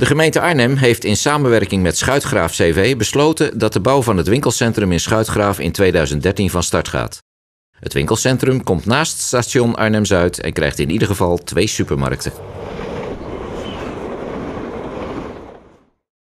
De gemeente Arnhem heeft in samenwerking met Schuitgraaf CV besloten dat de bouw van het winkelcentrum in Schuitgraaf in 2013 van start gaat. Het winkelcentrum komt naast station Arnhem-Zuid en krijgt in ieder geval twee supermarkten.